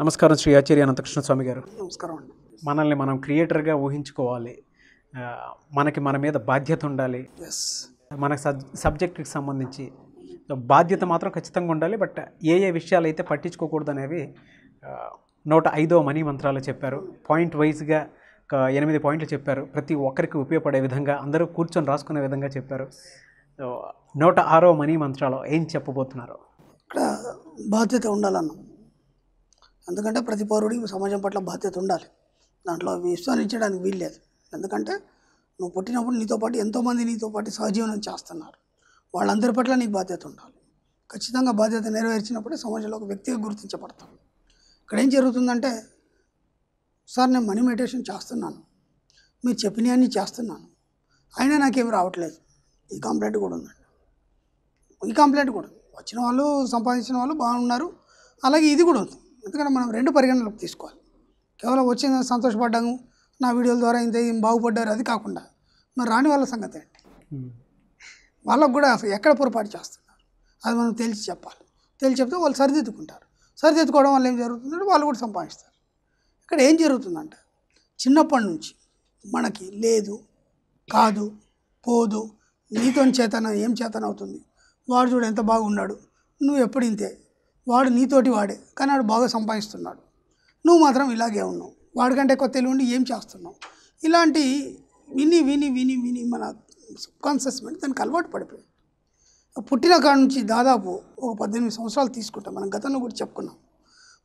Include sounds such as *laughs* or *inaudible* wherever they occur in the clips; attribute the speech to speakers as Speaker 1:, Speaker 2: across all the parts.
Speaker 1: నమస్కారం శ్రీ ఆచార్య అనంతకృష్ణ స్వామి గారు నమస్కారం అండి మనల్ని మనం క్రియేటర్గా ఊహించుకోవాలి మనకి మన మీద బాధ్యత ఉండాలి మన సబ్జెక్ట్కి సంబంధించి బాధ్యత మాత్రం ఖచ్చితంగా ఉండాలి బట్ ఏ ఏ విషయాలు అయితే పట్టించుకోకూడదు అనేవి నూట ఐదో మనీ మంత్రాలు చెప్పారు పాయింట్ వైజ్గా ఎనిమిది పాయింట్లు చెప్పారు ప్రతి ఒక్కరికి ఉపయోగపడే విధంగా అందరూ కూర్చొని రాసుకునే విధంగా చెప్పారు నూట ఆరో మనీ మంత్రాలు ఏం చెప్పబోతున్నారు ఇక్కడ బాధ్యత ఉండాలన్నా ఎందుకంటే ప్రతి పౌరుడికి సమాజం పట్ల బాధ్యత ఉండాలి దాంట్లో విశ్వానించడానికి వీలు వీల్లేదు ఎందుకంటే నువ్వు పుట్టినప్పుడు నీతో పాటు ఎంతోమంది నీతో పాటు సహజీవనం చేస్తున్నారు వాళ్ళందరి పట్ల నీకు బాధ్యత ఉండాలి ఖచ్చితంగా బాధ్యత నెరవేర్చినప్పుడే సమాజంలో ఒక వ్యక్తిగా గుర్తించబడతాం ఇక్కడ ఏం జరుగుతుందంటే సార్ నేను మనీ మెడిటేషన్ చేస్తున్నాను మీరు అన్నీ చేస్తున్నాను అయినా నాకేమి రావట్లేదు ఈ కంప్లైంట్ కూడా ఉందండి ఈ కంప్లైంట్ కూడా వచ్చిన వాళ్ళు సంపాదించిన వాళ్ళు బాగున్నారు అలాగే ఇది కూడా ఉంది ఎందుకంటే మనం రెండు పరిగణనలకు తీసుకోవాలి కేవలం వచ్చిన సంతోషపడ్డాము నా వీడియోల ద్వారా ఇంత ఏం బాగుపడ్డారు అది కాకుండా మరి రాని వాళ్ళ సంగతి ఏంటి వాళ్ళకు కూడా అసలు ఎక్కడ పొరపాటు చేస్తున్నారు అది మనం తెలిసి చెప్పాలి తెలిసి చెప్తే వాళ్ళు సరిదిద్దుకుంటారు సరిదిద్దుకోవడం వల్ల ఏం జరుగుతుందంటే వాళ్ళు కూడా సంపాదిస్తారు ఇక్కడ ఏం జరుగుతుందంటే చిన్నప్పటి నుంచి మనకి లేదు కాదు పోదు నీతో చేతనం ఏం చేతనవుతుంది వాడు చూడు ఎంత బాగున్నాడు నువ్వు ఎప్పుడు ఇంతే వాడు నీతోటి వాడే కానీ వాడు బాగా సంపాదిస్తున్నాడు నువ్వు మాత్రం ఇలాగే ఉన్నావు వాడికంటే ఎక్కువ తెలివి ఏం చేస్తున్నావు ఇలాంటి విని విని విని విని మన సబ్కాన్షియస్ మైండ్ దానికి అలవాటు పడిపోయింది పుట్టిన కాడ నుంచి దాదాపు ఒక పద్దెనిమిది సంవత్సరాలు తీసుకుంటాం మనం గతంలో కూడా చెప్పుకున్నాం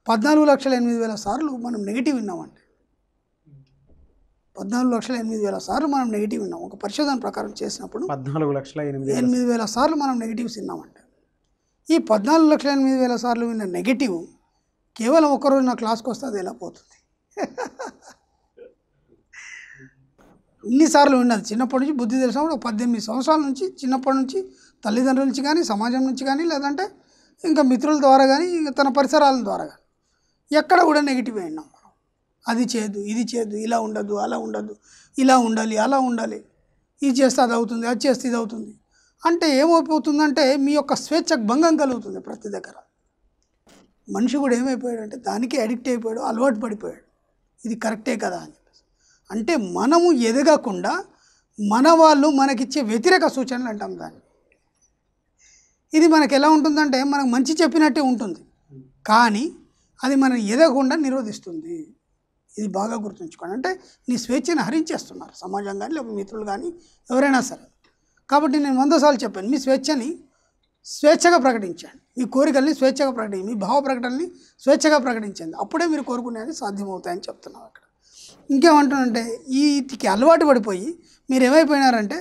Speaker 1: పద్నాలుగు లక్షల ఎనిమిది వేల సార్లు మనం నెగిటివ్ విన్నామండి పద్నాలుగు లక్షల ఎనిమిది వేల సార్లు మనం నెగిటివ్ విన్నాం ఒక పరిశోధన ప్రకారం చేసినప్పుడు పద్నాలుగు లక్షల ఎనిమిది ఎనిమిది వేల సార్లు మనం నెగిటివ్స్ విన్నామండి ఈ పద్నాలుగు లక్షల ఎనిమిది వేల సార్లు విన్న నెగిటివ్ కేవలం ఒకరోజు నా క్లాస్కి వస్తే అది ఎలా పోతుంది ఇన్నిసార్లు విన్నది చిన్నప్పటి నుంచి బుద్ధి తెలిసినప్పుడు పద్దెనిమిది సంవత్సరాల నుంచి చిన్నప్పటి నుంచి తల్లిదండ్రుల నుంచి కానీ సమాజం నుంచి కానీ లేదంటే ఇంకా మిత్రుల ద్వారా కానీ తన పరిసరాల ద్వారా కానీ ఎక్కడ కూడా నెగిటివ్ అయినాం మనం అది చేయదు ఇది చేయదు ఇలా ఉండదు అలా ఉండదు ఇలా ఉండాలి అలా ఉండాలి ఇది చేస్తే అది అవుతుంది అది చేస్తే ఇది అవుతుంది అంటే ఏమైపోతుందంటే మీ యొక్క స్వేచ్ఛకు భంగం కలుగుతుంది ప్రతి దగ్గర మనిషి కూడా ఏమైపోయాడంటే దానికే అడిక్ట్ అయిపోయాడు అలవాటు పడిపోయాడు ఇది కరెక్టే కదా అని చెప్పేసి అంటే మనము ఎదగకుండా మన వాళ్ళు మనకిచ్చే వ్యతిరేక సూచనలు అంటాం దాన్ని ఇది మనకు ఎలా ఉంటుందంటే మనకు మంచి చెప్పినట్టే ఉంటుంది కానీ అది మనం ఎదగకుండా నిరోధిస్తుంది ఇది బాగా గుర్తుంచుకోండి అంటే నీ స్వేచ్ఛను హరించేస్తున్నారు సమాజం కానీ లేకపోతే మిత్రులు కానీ ఎవరైనా సరే కాబట్టి నేను వంద సార్లు చెప్పాను మీ స్వేచ్ఛని స్వేచ్ఛగా ప్రకటించండి మీ కోరికల్ని స్వేచ్ఛగా ప్రకటించి మీ భావ ప్రకటనని స్వేచ్ఛగా ప్రకటించండి అప్పుడే మీరు కోరుకునేది సాధ్యమవుతాయని చెప్తున్నాను అక్కడ ఇంకేమంటానంటే వీటికి అలవాటు పడిపోయి మీరు ఏమైపోయినారంటే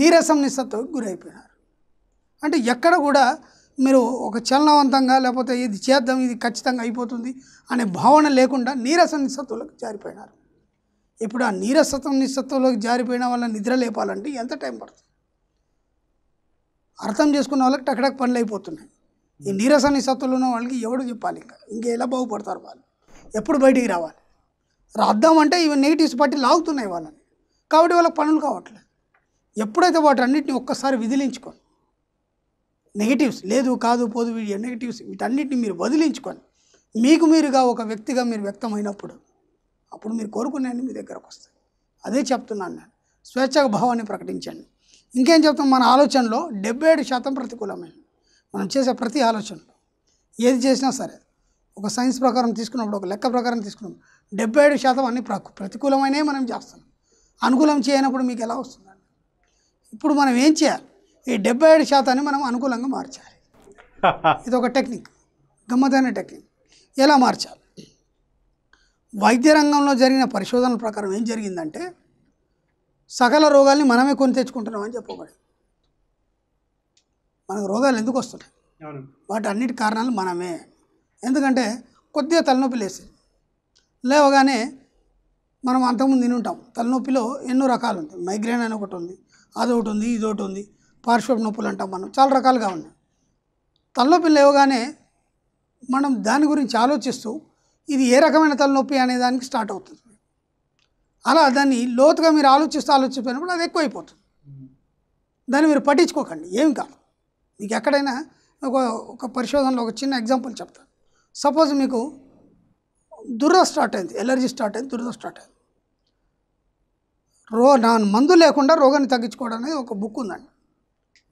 Speaker 1: నీరసం నిస్సత్వకి గురైపోయినారు అంటే ఎక్కడ కూడా మీరు ఒక చలనవంతంగా లేకపోతే ఇది చేద్దాం ఇది ఖచ్చితంగా అయిపోతుంది అనే భావన లేకుండా నీరసం నిస్సత్వంలోకి జారిపోయినారు ఇప్పుడు ఆ నీరసత్వం నిస్సత్వంలోకి జారిపోయిన వల్ల నిద్ర లేపాలంటే ఎంత టైం పడుతుంది అర్థం చేసుకున్న వాళ్ళకి టకటక్ పనులు అయిపోతున్నాయి ఈ నీరస నిస్సత్తులు ఉన్న వాళ్ళకి ఎవడు చెప్పాలి ఇంకా ఎలా బాగుపడతారు వాళ్ళు ఎప్పుడు బయటికి రావాలి రాద్దామంటే ఇవి నెగిటివ్స్ పట్టి లాగుతున్నాయి వాళ్ళని కాబట్టి వాళ్ళకి పనులు కావట్లేదు ఎప్పుడైతే వాటి అన్నింటిని ఒక్కసారి విదిలించుకొని నెగిటివ్స్ లేదు కాదు పోదు నెగిటివ్స్ వీటన్నిటిని మీరు వదిలించుకొని మీకు మీరుగా ఒక వ్యక్తిగా మీరు వ్యక్తమైనప్పుడు అప్పుడు మీరు కోరుకునే మీ దగ్గరకు వస్తాయి అదే చెప్తున్నాను నేను స్వేచ్ఛ భావాన్ని ప్రకటించండి ఇంకేం చెప్తాం మన ఆలోచనలో డెబ్బై ఏడు శాతం ప్రతికూలమే మనం చేసే ప్రతి ఆలోచనలో ఏది చేసినా సరే ఒక సైన్స్ ప్రకారం తీసుకున్నప్పుడు ఒక లెక్క ప్రకారం తీసుకున్నప్పుడు డెబ్బై ఏడు శాతం అన్ని ప్రతికూలమైనవి మనం చేస్తున్నాం అనుకూలం చేయనప్పుడు మీకు ఎలా వస్తుందండి ఇప్పుడు మనం ఏం చేయాలి ఈ డెబ్బై ఏడు శాతాన్ని మనం అనుకూలంగా మార్చాలి ఇది ఒక టెక్నిక్ గమ్మతైన టెక్నిక్ ఎలా మార్చాలి వైద్య రంగంలో జరిగిన పరిశోధనల ప్రకారం ఏం జరిగిందంటే సకల రోగాల్ని మనమే కొని తెచ్చుకుంటున్నాం అని చెప్పబడి మనకు రోగాలు ఎందుకు వస్తున్నాయి వాటి అన్నిటి కారణాలు మనమే ఎందుకంటే కొద్దిగా తలనొప్పి లేసి లేవగానే మనం అంతకుముందు తిని ఉంటాం తలనొప్పిలో ఎన్నో రకాలు ఉంటాయి మైగ్రేన్ అని ఒకటి ఉంది అదొకటి ఉంది ఇదొకటి ఉంది పార్శ్వ నొప్పులు అంటాం మనం చాలా రకాలుగా ఉన్నాయి తలనొప్పి లేవగానే మనం దాని గురించి ఆలోచిస్తూ ఇది ఏ రకమైన తలనొప్పి అనే దానికి స్టార్ట్ అవుతుంది అలా దాన్ని లోతుగా మీరు ఆలోచిస్తూ ఆలోచించినప్పుడు అది ఎక్కువైపోతుంది దాన్ని మీరు పట్టించుకోకండి ఏం కాదు మీకు ఎక్కడైనా ఒక ఒక పరిశోధనలో ఒక చిన్న ఎగ్జాంపుల్ చెప్తాను సపోజ్ మీకు దురద స్టార్ట్ అయింది ఎలర్జీ స్టార్ట్ అయింది దురద స్టార్ట్ అయింది రో నా మందు లేకుండా రోగాన్ని తగ్గించుకోవడం అనేది ఒక బుక్ ఉందండి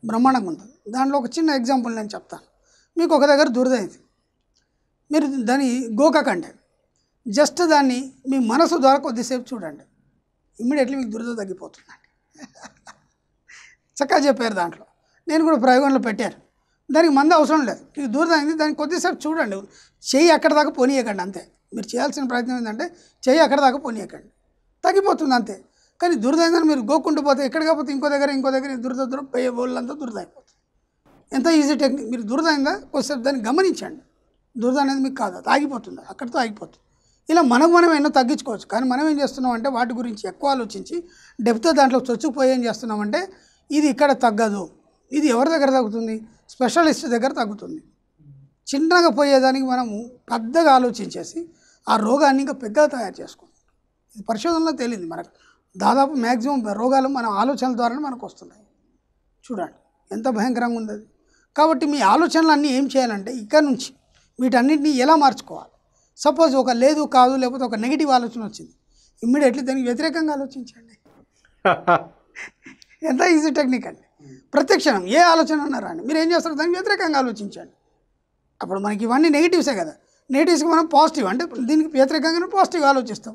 Speaker 1: బ్రహ్మాండంగా ఉంది దాంట్లో ఒక చిన్న ఎగ్జాంపుల్ నేను చెప్తాను మీకు ఒక దగ్గర దురదైంది మీరు దాన్ని గోకాకండి జస్ట్ దాన్ని మీ మనసు ద్వారా కొద్దిసేపు చూడండి ఇమ్మీడియట్లీ మీకు దురద తగ్గిపోతుందండి *laughs* చక్కగా చెప్పారు దాంట్లో నేను కూడా ప్రయోగంలో పెట్టాను దానికి మంది అవసరం లేదు మీకు దూరం అయింది దానికి కొద్దిసేపు చూడండి చెయ్యి అక్కడ దాకా పోనీయకండి అంతే మీరు చేయాల్సిన ప్రయత్నం ఏంటంటే చెయ్యి అక్కడ దాకా పోనీయకండి తగ్గిపోతుంది అంతే కానీ దురదైందని మీరు గోకుండా పోతే ఎక్కడ కాకపోతే ఇంకో దగ్గర ఇంకో దగ్గర దురద దూరం పోయే దురద అయిపోతుంది ఎంత ఈజీ టెక్నిక్ మీరు దురదైందా కొద్దిసేపు దాన్ని గమనించండి దురద అనేది మీకు కాదు ఆగిపోతుంది అక్కడితో ఆగిపోతుంది ఇలా మనకు మనం ఎన్నో తగ్గించుకోవచ్చు కానీ మనం ఏం చేస్తున్నాం అంటే వాటి గురించి ఎక్కువ ఆలోచించి డెప్త్ దాంట్లో చొచ్చుకుపోయి ఏం చేస్తున్నామంటే ఇది ఇక్కడ తగ్గదు ఇది ఎవరి దగ్గర తగ్గుతుంది స్పెషలిస్ట్ దగ్గర తగ్గుతుంది చిన్నగా పోయేదానికి మనము పెద్దగా ఆలోచించేసి ఆ రోగాన్ని ఇంకా పెద్దగా తయారు చేసుకుంటాం ఇది పరిశోధనలో తేలింది మనకు దాదాపు మ్యాక్సిమం రోగాలు మన ఆలోచనల ద్వారానే మనకు వస్తున్నాయి చూడండి ఎంత భయంకరంగా ఉంది కాబట్టి మీ ఆలోచనలు అన్నీ ఏం చేయాలంటే ఇక్కడ నుంచి వీటన్నిటిని ఎలా మార్చుకోవాలి సపోజ్ ఒక లేదు కాదు లేకపోతే ఒక నెగిటివ్ ఆలోచన వచ్చింది ఇమ్మీడియట్లీ దానికి వ్యతిరేకంగా ఆలోచించండి *laughs* ఎంత ఈజీ టెక్నిక్ అండి ప్రత్యక్షణం ఏ ఆలోచన అన్నారండి మీరు ఏం చేస్తారు దానికి వ్యతిరేకంగా ఆలోచించండి అప్పుడు మనకి ఇవన్నీ నెగిటివ్సే కదా నెగిటివ్స్కి మనం పాజిటివ్ అంటే దీనికి వ్యతిరేకంగానే పాజిటివ్ ఆలోచిస్తాం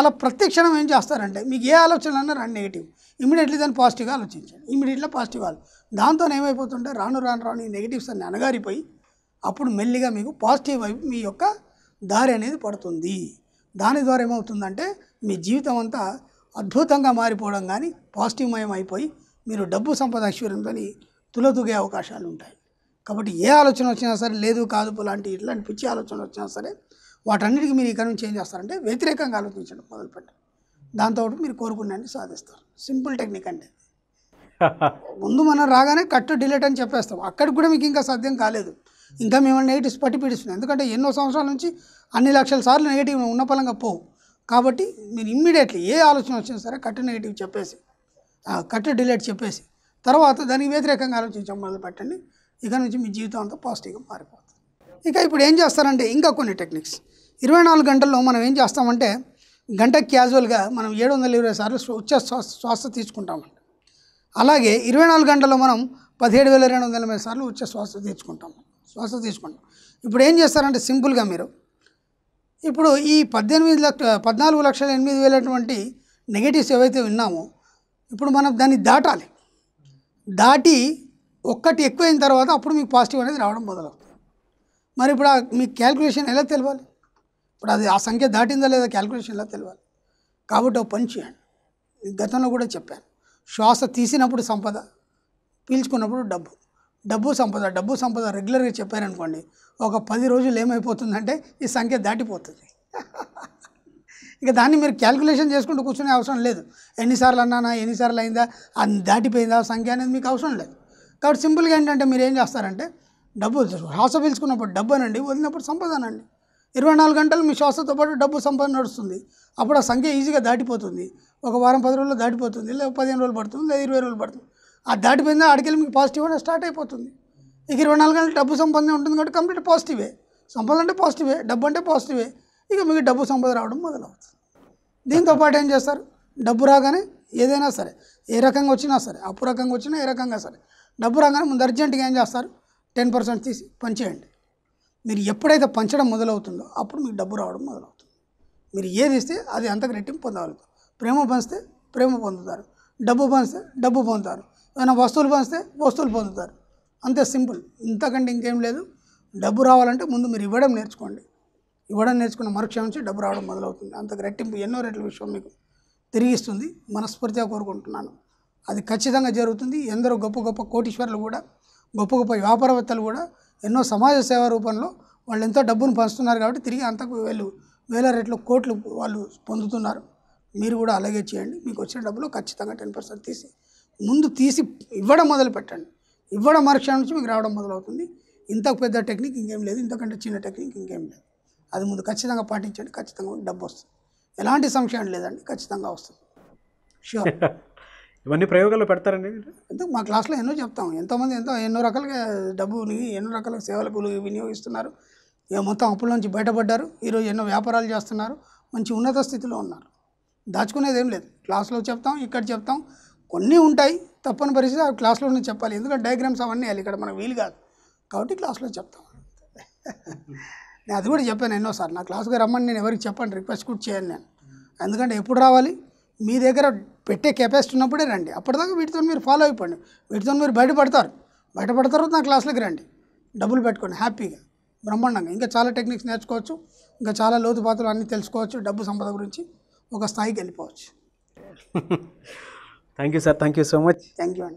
Speaker 1: అలా ప్రత్యక్షణం ఏం చేస్తారంటే మీకు ఏ ఆలోచన అన్నా నెగిటివ్ ఇమీడియట్లీ దాన్ని పాజిటివ్గా ఆలోచించండి ఇమీడియట్లీ పాజిటివ్ ఆలో దాంతో ఏమైపోతుంటే రాను రాను రాను ఈ నెగిటివ్స్ అన్ని అనగారిపోయి అప్పుడు మెల్లిగా మీకు పాజిటివ్ వైపు మీ యొక్క దారి అనేది పడుతుంది దాని ద్వారా ఏమవుతుందంటే మీ జీవితం అంతా అద్భుతంగా మారిపోవడం కానీ పాజిటివ్మయం అయిపోయి మీరు డబ్బు సంపద ఐశ్వర్యంతో తులదుగే అవకాశాలు ఉంటాయి కాబట్టి ఏ ఆలోచన వచ్చినా సరే లేదు కాదు లాంటి ఇట్లాంటి పిచ్చి ఆలోచన వచ్చినా సరే వాటన్నిటికీ మీరు ఇక్కడ నుంచి ఏం చేస్తారంటే వ్యతిరేకంగా ఆలోచించడం మొదలుపెట్టండి దాంతో మీరు కోరుకున్నాన్ని సాధిస్తారు సింపుల్ టెక్నిక్ అంటే *laughs* ముందు మనం రాగానే కట్టు డిలేట్ అని చెప్పేస్తాం అక్కడికి కూడా మీకు ఇంకా సాధ్యం కాలేదు ఇంకా మేము నెగిటివ్స్ పట్టి పీడిస్తున్నాం ఎందుకంటే ఎన్నో సంవత్సరాల నుంచి అన్ని లక్షల సార్లు నెగిటివ్ ఉన్న పలంగా పోవు కాబట్టి మీరు ఇమ్మీడియట్లీ ఏ ఆలోచన వచ్చినా సరే కట్ నెగిటివ్ చెప్పేసి కట్ డిలేట్ చెప్పేసి తర్వాత దానికి వ్యతిరేకంగా ఆలోచించడం మొదలు పెట్టండి ఇక నుంచి మీ జీవితం అంతా పాజిటివ్గా మారిపోతుంది ఇక ఇప్పుడు ఏం చేస్తారంటే ఇంకా కొన్ని టెక్నిక్స్ ఇరవై నాలుగు గంటల్లో మనం ఏం చేస్తామంటే గంట క్యాజువల్గా మనం ఏడు వందల ఇరవై సార్లు ఉచ్చ శ్వాస శ్వాస తీసుకుంటామండి అలాగే ఇరవై నాలుగు గంటల్లో మనం పదిహేడు వేల రెండు వందల ఎనభై సార్లు ఉచ్చ శ్వాస తీసుకుంటాము శ్వాస తీసుకోండి ఇప్పుడు ఏం చేస్తారంటే సింపుల్గా మీరు ఇప్పుడు ఈ పద్దెనిమిది లక్ష పద్నాలుగు లక్షల ఎనిమిది వేలటువంటి నెగటివ్స్ ఏవైతే విన్నామో ఇప్పుడు మనం దాన్ని దాటాలి దాటి ఒక్కటి ఎక్కువైన తర్వాత అప్పుడు మీకు పాజిటివ్ అనేది రావడం మొదలవుతుంది మరి ఇప్పుడు మీ క్యాల్కులేషన్ ఎలా తెలియాలి ఇప్పుడు అది ఆ సంఖ్య దాటిందా లేదా క్యాల్కులేషన్ ఎలా తెలియాలి కాబట్టి ఒక పని చేయండి గతంలో కూడా చెప్పాను శ్వాస తీసినప్పుడు సంపద పీల్చుకున్నప్పుడు డబ్బు డబ్బు సంపద డబ్బు సంపద రెగ్యులర్గా చెప్పారనుకోండి ఒక పది రోజులు ఏమైపోతుందంటే ఈ సంఖ్య దాటిపోతుంది ఇక దాన్ని మీరు క్యాల్కులేషన్ చేసుకుంటూ కూర్చునే అవసరం లేదు ఎన్నిసార్లు అన్నానా ఎన్నిసార్లు అయిందా అది దాటిపోయిందా సంఖ్య అనేది మీకు అవసరం లేదు కాబట్టి సింపుల్గా ఏంటంటే మీరు ఏం చేస్తారంటే డబ్బు శ్వాస పీల్చుకున్నప్పుడు డబ్బు అనండి వదిలినప్పుడు సంపద అనండి ఇరవై నాలుగు గంటలు మీ శ్వాసతో పాటు డబ్బు సంపద నడుస్తుంది అప్పుడు ఆ సంఖ్య ఈజీగా దాటిపోతుంది ఒక వారం పది రోజులు దాటిపోతుంది లేదా పదిహేను రోజులు పడుతుంది లేదా ఇరవై రోజులు పడుతుంది ఆ దాటిపోయిందా అడికెళ్ళి మీకు పాజిటివ్ అని స్టార్ట్ అయిపోతుంది ఇక ఇరవై నాలుగు గంటలు డబ్బు సంపాదన ఉంటుంది కాబట్టి కంప్లీట్ పాజిటివే సంపద అంటే పాజిటివే డబ్బు అంటే పాజిటివే ఇక మీకు డబ్బు సంపద రావడం మొదలవుతుంది దీంతో పాటు ఏం చేస్తారు డబ్బు రాగానే ఏదైనా సరే ఏ రకంగా వచ్చినా సరే అప్పు రకంగా వచ్చినా ఏ రకంగా సరే డబ్బు రాగానే ముందు అర్జెంటుగా ఏం చేస్తారు టెన్ పర్సెంట్ తీసి పంచేయండి మీరు ఎప్పుడైతే పంచడం మొదలవుతుందో అప్పుడు మీకు డబ్బు రావడం మొదలవుతుంది మీరు ఏది ఇస్తే అది అంతకు రెట్టింపు పొందగలుగుతారు ప్రేమ పంచితే ప్రేమ పొందుతారు డబ్బు పంచితే డబ్బు పొందుతారు ఏమైనా వస్తువులు పంచితే వస్తువులు పొందుతారు అంతే సింపుల్ ఇంతకంటే ఇంకేం లేదు డబ్బు రావాలంటే ముందు మీరు ఇవ్వడం నేర్చుకోండి ఇవ్వడం నేర్చుకున్న మరుక్షణం నుంచి డబ్బు రావడం మొదలవుతుంది అంతకు రెట్టింపు ఎన్నో రెట్ల విషయం మీకు తిరిగిస్తుంది మనస్ఫూర్తిగా కోరుకుంటున్నాను అది ఖచ్చితంగా జరుగుతుంది ఎందరో గొప్ప గొప్ప కోటీశ్వర్లు కూడా గొప్ప గొప్ప వ్యాపారవేత్తలు కూడా ఎన్నో సమాజ సేవ రూపంలో వాళ్ళు ఎంతో డబ్బును పంచుతున్నారు కాబట్టి తిరిగి అంతకు వేలు వేల రెట్లు కోట్లు వాళ్ళు పొందుతున్నారు మీరు కూడా అలాగే చేయండి మీకు వచ్చిన డబ్బులో ఖచ్చితంగా టెన్ పర్సెంట్ తీసి ముందు తీసి ఇవ్వడం మొదలు పెట్టండి ఇవ్వడం మరుక్షణం నుంచి మీకు రావడం మొదలవుతుంది ఇంత పెద్ద టెక్నిక్ ఇంకేం లేదు ఇంతకంటే చిన్న టెక్నిక్ ఇంకేం లేదు అది ముందు ఖచ్చితంగా పాటించండి ఖచ్చితంగా డబ్బు వస్తుంది ఎలాంటి సంశయం లేదండి ఖచ్చితంగా వస్తుంది షూర్ *laughs* ఇవన్నీ ప్రయోగాలు పెడతారండి అంటే మా క్లాస్లో ఎన్నో చెప్తాం ఎంతోమంది ఎంతో ఎన్నో రకాలుగా డబ్బుని ఎన్నో రకాల సేవలకు వినియోగిస్తున్నారు ఇక మొత్తం అప్పుల నుంచి బయటపడ్డారు ఈరోజు ఎన్నో వ్యాపారాలు చేస్తున్నారు మంచి ఉన్నత స్థితిలో ఉన్నారు దాచుకునేది ఏం లేదు క్లాస్లో చెప్తాం ఇక్కడ చెప్తాం కొన్ని ఉంటాయి తప్పని పరిస్థితి ఆ క్లాస్లోనే చెప్పాలి ఎందుకంటే డయాగ్రామ్స్ అవన్నీ వెళ్ళి ఇక్కడ మనకు వీలు కాదు కాబట్టి క్లాస్లో చెప్తాం *laughs* నేను అది కూడా చెప్పాను ఎన్నోసార్లు నా క్లాస్కి రమ్మని నేను ఎవరికి చెప్పండి రిక్వెస్ట్ కూడా చేయను నేను ఎందుకంటే ఎప్పుడు రావాలి మీ దగ్గర పెట్టే కెపాసిటీ ఉన్నప్పుడే రండి అప్పటిదాకా వీటితో మీరు ఫాలో అయిపోండి వీటితో మీరు బయటపడతారు బయటపడతారు నా క్లాస్లోకి రండి డబ్బులు పెట్టుకోండి హ్యాపీగా బ్రహ్మాండంగా ఇంకా చాలా టెక్నిక్స్ నేర్చుకోవచ్చు ఇంకా చాలా లోతుపాతలు అన్నీ తెలుసుకోవచ్చు డబ్బు సంపద గురించి ఒక స్థాయికి వెళ్ళిపోవచ్చు *laughs* Thank you, sir. Thank you so much. Thank you.